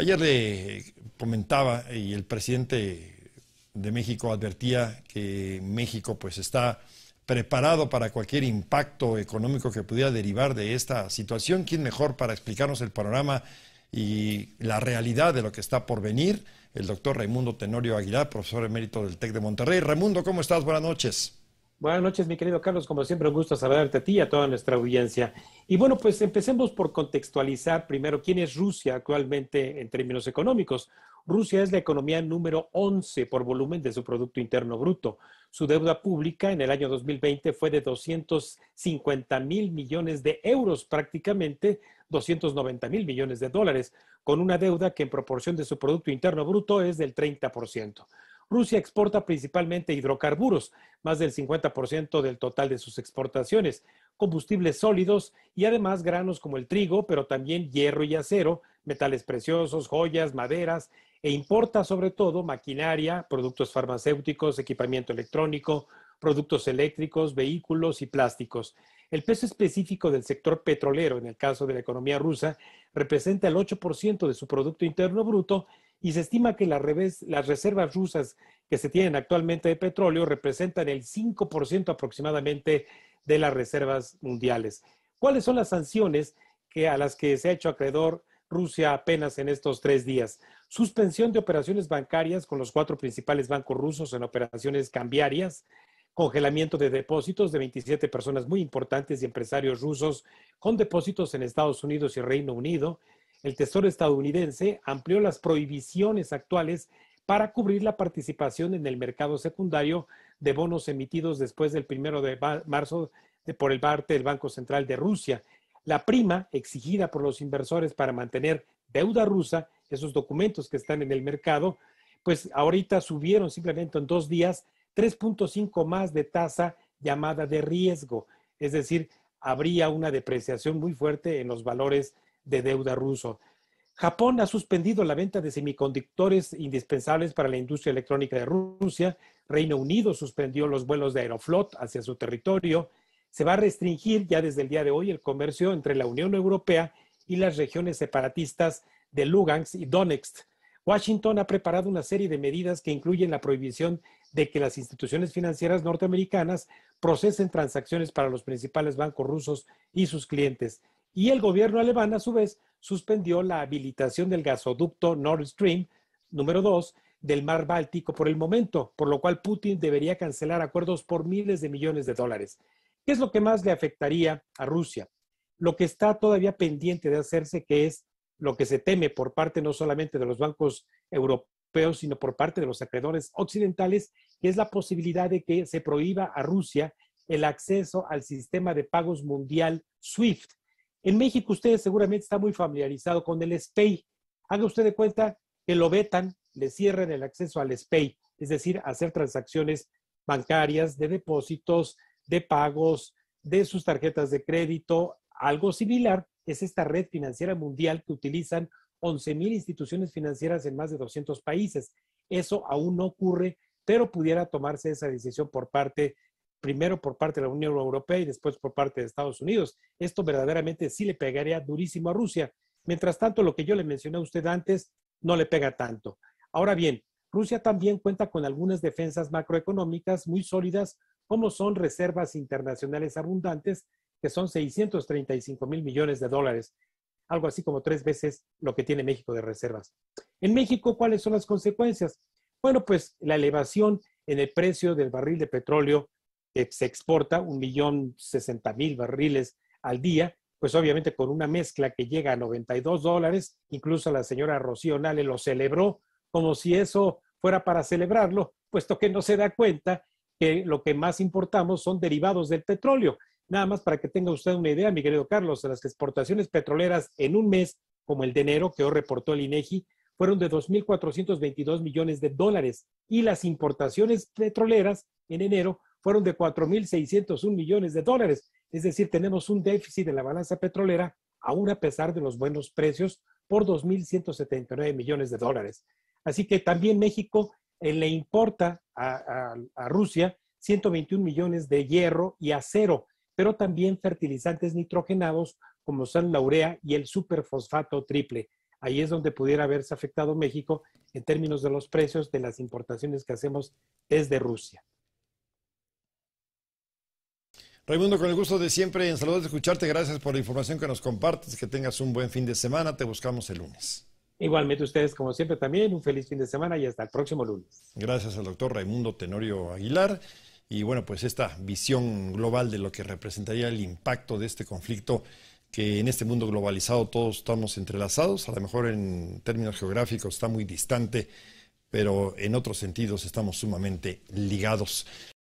Ayer le comentaba y el presidente de México advertía que México pues está preparado para cualquier impacto económico que pudiera derivar de esta situación. ¿Quién mejor para explicarnos el panorama y la realidad de lo que está por venir? El doctor Raimundo Tenorio Aguilar, profesor emérito del TEC de Monterrey. Raimundo, ¿cómo estás? Buenas noches. Buenas noches, mi querido Carlos. Como siempre, un gusto saludarte a ti y a toda nuestra audiencia. Y bueno, pues empecemos por contextualizar primero quién es Rusia actualmente en términos económicos. Rusia es la economía número 11 por volumen de su Producto Interno Bruto. Su deuda pública en el año 2020 fue de 250 mil millones de euros, prácticamente 290 mil millones de dólares, con una deuda que en proporción de su Producto Interno Bruto es del 30%. Rusia exporta principalmente hidrocarburos, más del 50% del total de sus exportaciones, combustibles sólidos y además granos como el trigo, pero también hierro y acero, metales preciosos, joyas, maderas, e importa sobre todo maquinaria, productos farmacéuticos, equipamiento electrónico, productos eléctricos, vehículos y plásticos. El peso específico del sector petrolero, en el caso de la economía rusa, representa el 8% de su Producto Interno Bruto y se estima que las, reservas rusas que se tienen actualmente de petróleo representan el 5% aproximadamente de las reservas mundiales. ¿Cuáles son las sanciones que, a las que se ha hecho acreedor Rusia apenas en estos tres días? Suspensión de operaciones bancarias con los cuatro principales bancos rusos en operaciones cambiarias, congelamiento de depósitos de 27 personas muy importantes y empresarios rusos con depósitos en Estados Unidos y Reino Unido, el Tesoro estadounidense amplió las prohibiciones actuales para cubrir la participación en el mercado secundario de bonos emitidos después del primero de marzo por el parte del Banco Central de Rusia. La prima exigida por los inversores para mantener deuda rusa, esos documentos que están en el mercado, pues ahorita subieron simplemente en dos días 3.5 más de tasa llamada de riesgo. Es decir, habría una depreciación muy fuerte en los valores de deuda ruso. Japón ha suspendido la venta de semiconductores indispensables para la industria electrónica de Rusia. Reino Unido suspendió los vuelos de Aeroflot hacia su territorio. Se va a restringir ya desde el día de hoy el comercio entre la Unión Europea y las regiones separatistas de Lugansk y Donetsk. Washington ha preparado una serie de medidas que incluyen la prohibición de que las instituciones financieras norteamericanas procesen transacciones para los principales bancos rusos y sus clientes y el gobierno alemán, a su vez, suspendió la habilitación del gasoducto Nord Stream número 2 del mar Báltico por el momento, por lo cual Putin debería cancelar acuerdos por miles de millones de dólares. ¿Qué es lo que más le afectaría a Rusia? Lo que está todavía pendiente de hacerse, que es lo que se teme por parte no solamente de los bancos europeos, sino por parte de los acreedores occidentales, que es la posibilidad de que se prohíba a Rusia el acceso al sistema de pagos mundial SWIFT, en México ustedes seguramente está muy familiarizado con el SPEI. Haga usted de cuenta que lo vetan, le cierran el acceso al SPEI, es decir, hacer transacciones bancarias, de depósitos, de pagos, de sus tarjetas de crédito. Algo similar es esta red financiera mundial que utilizan 11.000 instituciones financieras en más de 200 países. Eso aún no ocurre, pero pudiera tomarse esa decisión por parte primero por parte de la Unión Europea y después por parte de Estados Unidos. Esto verdaderamente sí le pegaría durísimo a Rusia. Mientras tanto, lo que yo le mencioné a usted antes no le pega tanto. Ahora bien, Rusia también cuenta con algunas defensas macroeconómicas muy sólidas, como son reservas internacionales abundantes, que son 635 mil millones de dólares, algo así como tres veces lo que tiene México de reservas. En México, ¿cuáles son las consecuencias? Bueno, pues la elevación en el precio del barril de petróleo se exporta, un millón sesenta mil barriles al día, pues obviamente con una mezcla que llega a 92 dólares, incluso la señora Rocío Nale lo celebró como si eso fuera para celebrarlo, puesto que no se da cuenta que lo que más importamos son derivados del petróleo. Nada más para que tenga usted una idea, mi querido Carlos, las exportaciones petroleras en un mes, como el de enero que hoy reportó el INEGI, fueron de mil 2.422 millones de dólares y las importaciones petroleras en enero fueron de 4.601 millones de dólares. Es decir, tenemos un déficit en la balanza petrolera, aún a pesar de los buenos precios, por 2.179 millones de dólares. Así que también México eh, le importa a, Rusia 121 millones de hierro y acero, pero también fertilizantes nitrogenados como son laurea y el superfosfato triple. Ahí es donde pudiera haberse afectado México en términos de los precios de las importaciones que hacemos desde Rusia. Raimundo, con el gusto de siempre, en saludos de escucharte, gracias por la información que nos compartes, que tengas un buen fin de semana, te buscamos el lunes. Igualmente ustedes, como siempre, también un feliz fin de semana y hasta el próximo lunes. Gracias al doctor Raimundo Tenorio Aguilar. Y bueno, pues esta visión global de lo que representaría el impacto de este conflicto, que en este mundo globalizado todos estamos entrelazados, a lo mejor en términos geográficos está muy distante, pero en otros sentidos estamos sumamente ligados.